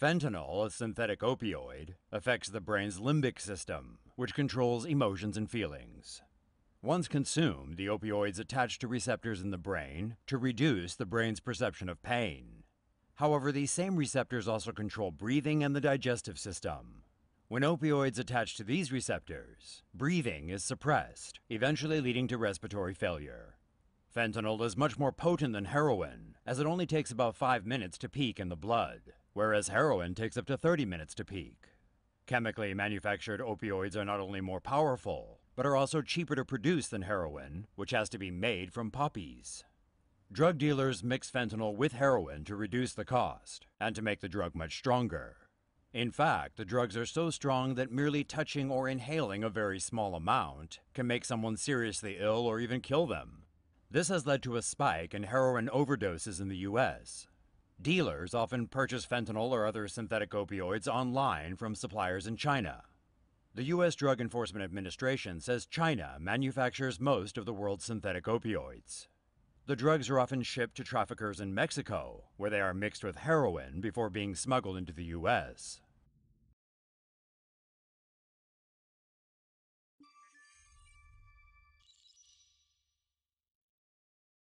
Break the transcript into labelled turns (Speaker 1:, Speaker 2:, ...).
Speaker 1: Fentanyl, a synthetic opioid, affects the brain's limbic system, which controls emotions and feelings. Once consumed, the opioids attach to receptors in the brain to reduce the brain's perception of pain. However, these same receptors also control breathing and the digestive system. When opioids attach to these receptors, breathing is suppressed, eventually leading to respiratory failure. Fentanyl is much more potent than heroin, as it only takes about 5 minutes to peak in the blood whereas heroin takes up to 30 minutes to peak. Chemically manufactured opioids are not only more powerful, but are also cheaper to produce than heroin, which has to be made from poppies. Drug dealers mix fentanyl with heroin to reduce the cost and to make the drug much stronger. In fact, the drugs are so strong that merely touching or inhaling a very small amount can make someone seriously ill or even kill them. This has led to a spike in heroin overdoses in the US, Dealers often purchase fentanyl or other synthetic opioids online from suppliers in China. The U.S. Drug Enforcement Administration says China manufactures most of the world's synthetic opioids. The drugs are often shipped to traffickers in Mexico, where they are mixed with heroin before being smuggled into the U.S.